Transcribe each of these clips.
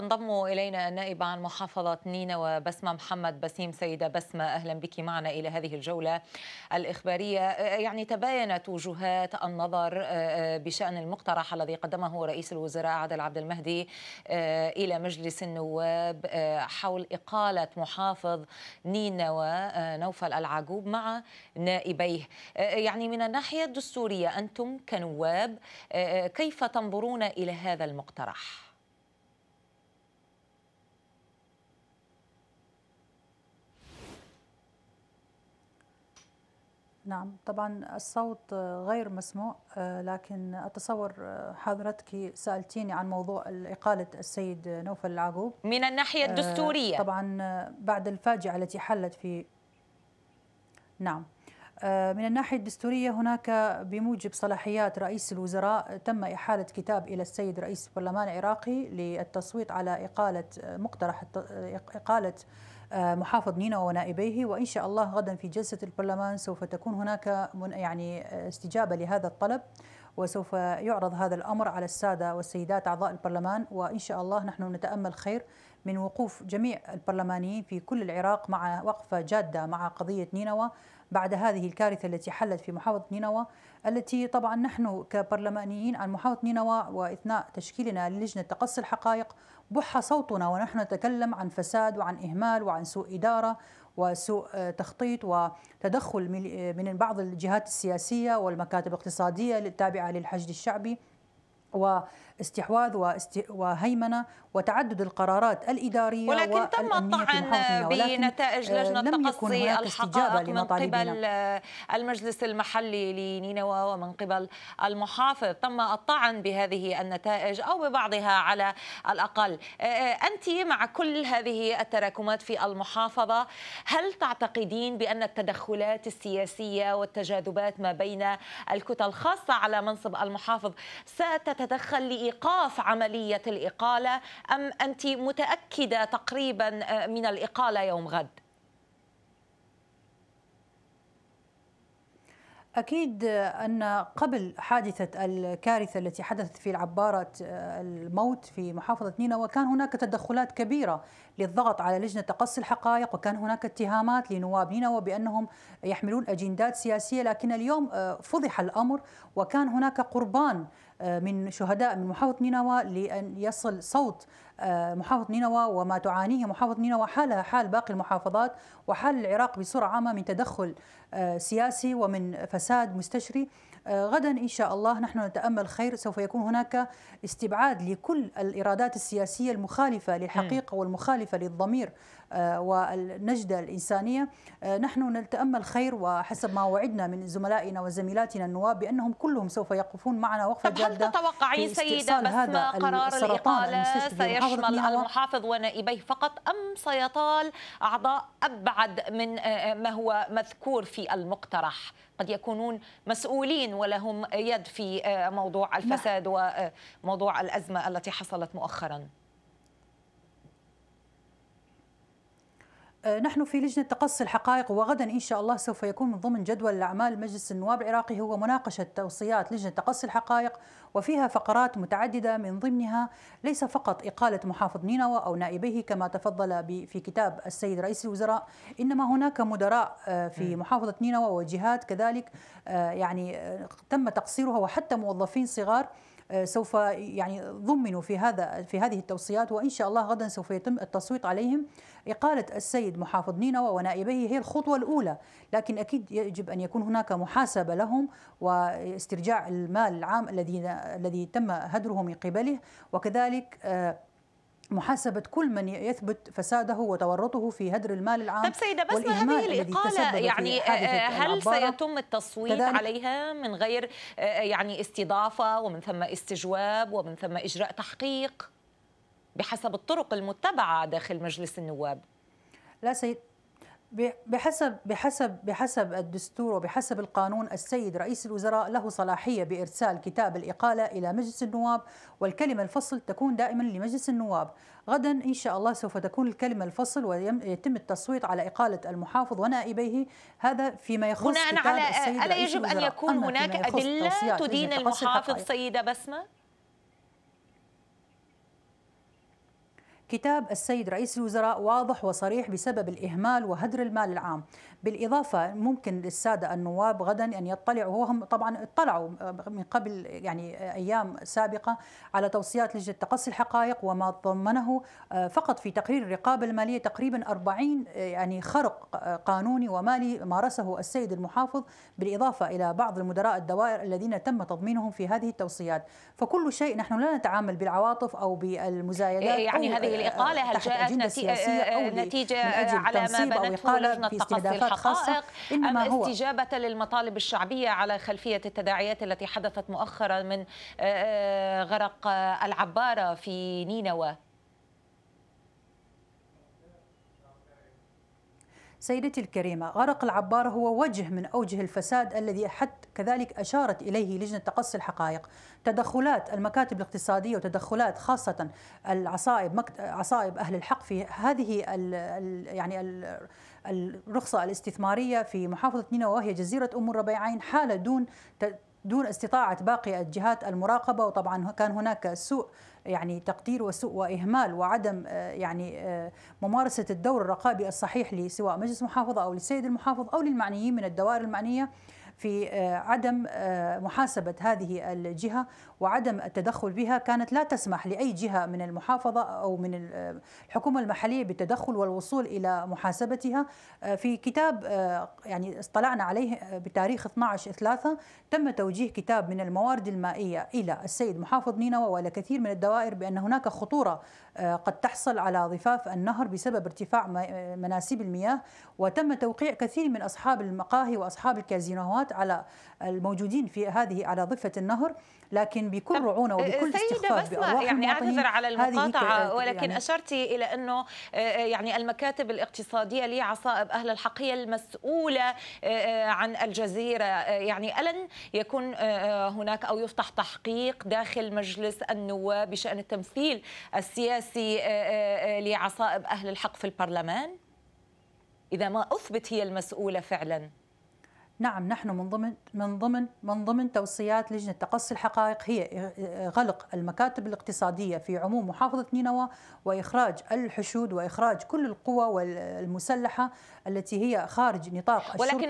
تنضم إلينا النائبة عن محافظة نينوى وبسمة محمد بسيم سيدة بسمة أهلا بك معنا إلى هذه الجولة الإخبارية يعني تباينت وجهات النظر آه، آه، بشأن المقترح الذي قدمه رئيس الوزراء عادل عبد المهدي آه، إلى مجلس النواب حول إقالة محافظ نينوى ونوفل العجوب مع نائبيه يعني من الناحية الدستورية أنتم كنواب كيف تنظرون إلى هذا المقترح؟ نعم طبعا الصوت غير مسموع آه، لكن أتصور آه، حضرتك سألتيني عن موضوع إقالة السيد نوفل العقوب من الناحية آه، الدستورية طبعا بعد الفاجعة التي حلت في نعم من الناحية الدستورية هناك بموجب صلاحيات رئيس الوزراء تم إحالة كتاب إلى السيد رئيس البرلمان العراقي للتصويت على إقالة مقترح إقالة آه، محافظ نينا ونائبيه وإن شاء الله غدا في جلسة البرلمان سوف تكون هناك يعني آه، استجابة لهذا الطلب وسوف يعرض هذا الأمر على السادة والسيدات أعضاء البرلمان وإن شاء الله نحن نتأمل خير من وقوف جميع البرلمانيين في كل العراق مع وقفة جادة مع قضية نينوى بعد هذه الكارثة التي حلت في محافظة نينوى التي طبعا نحن كبرلمانيين عن محافظة نينوى وإثناء تشكيلنا للجنة تقصي الحقائق بح صوتنا ونحن نتكلم عن فساد وعن إهمال وعن سوء إدارة وسوء آه، تخطيط وتدخل آه، من بعض الجهات السياسية والمكاتب الاقتصادية التابعة للحشد الشعبي واستحواذ وهيمنه وتعدد القرارات الاداريه ولكن تم الطعن بنتائج آه، لجنه تقصي الحقائق من قبل المجلس المحلي لنينوى ومن قبل المحافظ تم الطعن بهذه النتائج او ببعضها على الاقل آه، آه، انت مع كل هذه التراكمات في المحافظه هل تعتقدين بان التدخلات السياسيه والتجاذبات ما بين الكتل خاصه على منصب المحافظ ستت تتدخل لايقاف عمليه الاقاله ام انت متاكده تقريبا آه، من الاقاله يوم غد؟ أكيد آه، أن قبل حادثة الكارثة التي حدثت في العبارة آه، الموت في محافظة نينوى كان هناك تدخلات كبيرة للضغط على لجنة تقصي الحقائق وكان هناك اتهامات لنواب نينوى بأنهم يحملون أجندات سياسية لكن اليوم فضح الأمر وكان هناك قربان آه، من شهداء من محافظة نينوى لأن يصل صوت آه، محافظة نينوى وما تعانيه محافظة نينوى حالها حال باقي المحافظات وحال العراق بصورة عامة من تدخل آه، سياسي ومن فساد مستشري غدا إن شاء الله نحن نتأمل خير سوف يكون هناك استبعاد لكل الإرادات السياسية المخالفة للحقيقة والمخالفة للضمير آه، والنجدة الإنسانية آه، نحن نتأمل الخير وحسب ما وعدنا من زملائنا وزميلاتنا النواب بأنهم كلهم سوف يقفون معنا وقفة جادة هل تتوقعين سيدة هذا قرار الإقالة سيشمل المحافظ ونائبيه فقط أم سيطال أعضاء أبعد من آه، ما هو مذكور في المقترح قد يكونون مسؤولين ولهم يد في موضوع نعم. الفساد وموضوع الأزمة التي حصلت مؤخراً آه، نحن في لجنة تقصي الحقائق وغدا إن شاء الله سوف يكون من ضمن جدول أعمال مجلس النواب العراقي هو مناقشة توصيات لجنة تقصي الحقائق وفيها فقرات متعددة من ضمنها ليس فقط إقالة محافظ نينوى أو نائبيه كما تفضل في كتاب السيد رئيس الوزراء إنما هناك مدراء آه، في محافظة نينوى وجهات كذلك آه، يعني تم تقصيرها وحتى موظفين صغار آه، سوف يعني ضمنوا في هذا في هذه التوصيات وان شاء الله غدا سوف يتم التصويت عليهم اقاله السيد محافظ نينوى ونائبيه هي الخطوه الاولى لكن اكيد يجب ان يكون هناك محاسبه لهم واسترجاع المال العام الذي الذي تم هدره من قبله وكذلك آه، محاسبة كل من يثبت فساده وتورطه في هدر المال العام طب سيدة بس هذه الإقالة يعني آه، آه، هل سيتم التصويت عليها من غير آه، يعني استضافة ومن ثم استجواب ومن ثم إجراء تحقيق بحسب الطرق المتبعة داخل مجلس النواب لا سيد بحسب بحسب بحسب الدستور وبحسب القانون السيد رئيس الوزراء له صلاحيه بارسال كتاب الاقاله الى مجلس النواب والكلمه الفصل تكون دائما لمجلس النواب غدا ان شاء الله سوف تكون الكلمه الفصل ويتم التصويت على اقاله المحافظ ونائبيه هذا فيما يخص بناء على الا يجب ان يكون هناك ادله تدين المحافظ سيده بسمه كتاب السيد رئيس الوزراء واضح وصريح بسبب الإهمال وهدر المال العام بالإضافة ممكن للسادة النواب غدا أن يطلعوا وهم طبعا اطلعوا آه، من قبل يعني أيام سابقة على توصيات لجنة تقصي الحقائق وما ضمنه آه، فقط في تقرير الرقابة المالية تقريبا 40 آه، يعني خرق قانوني ومالي مارسه السيد المحافظ بالإضافة إلى بعض المدراء الدوائر الذين تم تضمينهم في هذه التوصيات فكل شيء نحن لا نتعامل بالعواطف أو بالمزايدات إيه، يعني هذه الإقالة هل جاءت آه، نتيجة على ما بنته لجنة تقصي الحقائق أم استجابة للمطالب الشعبية على خلفية التداعيات التي حدثت مؤخرا من آه، آه، غرق العبارة في نينوى سيدتي الكريمة غرق العبارة هو وجه من أوجه الفساد الذي حتى كذلك أشارت إليه لجنة تقصي الحقائق تدخلات المكاتب الاقتصادية وتدخلات خاصة العصائب عصائب أهل الحق في هذه ال يعني الرخصة الاستثمارية في محافظة نينوى وهي جزيرة أم الربيعين حالة دون دون استطاعة باقي الجهات المراقبة وطبعا كان هناك سوء يعني تقدير وسوء واهمال وعدم آه، يعني آه، ممارسه الدور الرقابي الصحيح لسواء مجلس محافظه او للسيد المحافظ او للمعنيين من الدوائر المعنيه في آه، عدم آه، محاسبة هذه الجهة وعدم التدخل بها كانت لا تسمح لأي جهة من المحافظة أو من آه، الحكومة المحلية بالتدخل والوصول إلى محاسبتها في كتاب يعني اطلعنا عليه بتاريخ 12 3 تم توجيه كتاب من الموارد المائية إلى السيد محافظ نينوى ولكثير من الدوائر بأن هناك خطورة آه، قد تحصل على ضفاف النهر بسبب ارتفاع آه، مناسيب المياه وتم توقيع كثير من أصحاب المقاهي وأصحاب الكازينوات على الموجودين في هذه على ضفة النهر لكن بكل رعونه آه، وبكل استخفاف بارواح يعني اعتذر على المقاطعه ولكن يعني اشرتي الى انه يعني المكاتب الاقتصاديه لعصائب اهل الحق هي المسؤوله عن الجزيره يعني الن يكون هناك او يفتح تحقيق داخل مجلس النواب بشان التمثيل السياسي سياسي آه، آه، آه، لعصائب أهل الحق في البرلمان إذا ما أثبت هي المسؤولة فعلا نعم نحن من ضمن من ضمن من ضمن توصيات لجنه تقصي الحقائق هي آه، آه، غلق المكاتب الاقتصاديه في عموم محافظه نينوى واخراج الحشود واخراج كل القوى المسلحه التي هي خارج نطاق الشرطه ولكن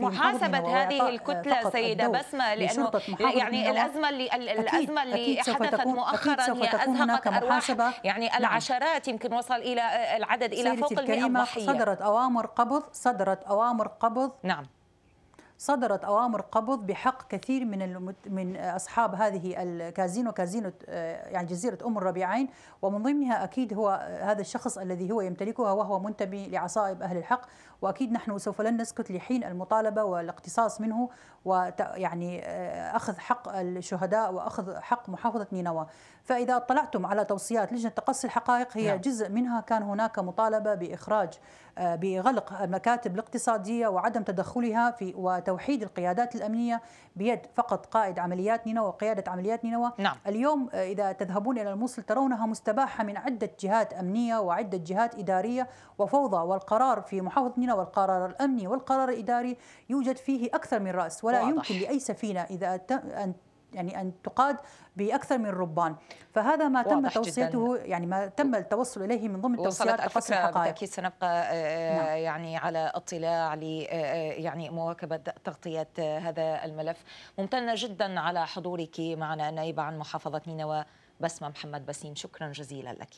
محاسبه هذه الكتله سيده بسمه لانه يعني الازمه اللي الازمه اللي حدثت مؤخرا هي ازهقت محاسبة يعني نعم. العشرات يمكن وصل الى آه، العدد الى فوق ال 100 صدرت اوامر قبض صدرت اوامر قبض نعم صدرت اوامر قبض بحق كثير من المت... من اصحاب هذه الكازينو كازينو آه، يعني جزيره ام الربيعين ومن ضمنها اكيد هو هذا الشخص الذي هو يمتلكها وهو منتمي لعصائب اهل الحق واكيد نحن سوف لن نسكت لحين المطالبه والاقتصاص منه ويعني آه، اخذ حق الشهداء واخذ حق محافظه نينوى فاذا اطلعتم على توصيات لجنه تقصي الحقائق هي نعم. جزء منها كان هناك مطالبه باخراج آه، بغلق المكاتب الاقتصاديه وعدم تدخلها في وتوحيد القيادات الأمنية بيد فقط قائد عمليات نينوى وقيادة عمليات نينوى نعم. اليوم آه، إذا تذهبون إلى الموصل ترونها مستباحة من عدة جهات أمنية وعدة جهات إدارية وفوضى والقرار في محافظة نينوى والقرار الأمني والقرار الإداري يوجد فيه أكثر من رأس ولا واضح. يمكن لأي سفينة إذا أن يعني ان تقاد باكثر من ربان فهذا ما تم توصيته جداً. يعني ما تم التوصل اليه من ضمن توصيات تقصي الحقائق بالتاكيد سنبقى آه، آه، نعم. يعني على اطلاع ل آه، يعني مواكبه تغطيه هذا الملف ممتنه جدا على حضورك معنا النائبه عن محافظه نينوى بسمه محمد بسيم شكرا جزيلا لك